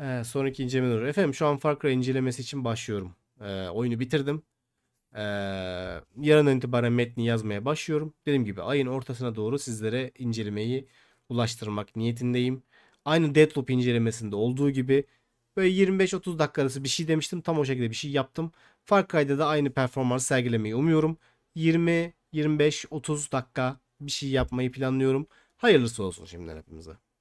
Ee, sonraki inceleme olur. Efendim şu an Far Cry incelemesi için başlıyorum. Ee, oyunu bitirdim. Ee, yarından itibaren metni yazmaya başlıyorum. Dediğim gibi ayın ortasına doğru sizlere incelemeyi ulaştırmak niyetindeyim. Aynı Deadloop incelemesinde olduğu gibi böyle 25-30 dakika bir şey demiştim. Tam o şekilde bir şey yaptım. Far Cry'da da aynı performans sergilemeyi umuyorum. 20-25-30 dakika bir şey yapmayı planlıyorum. Hayırlısı olsun şimdiden hepimize.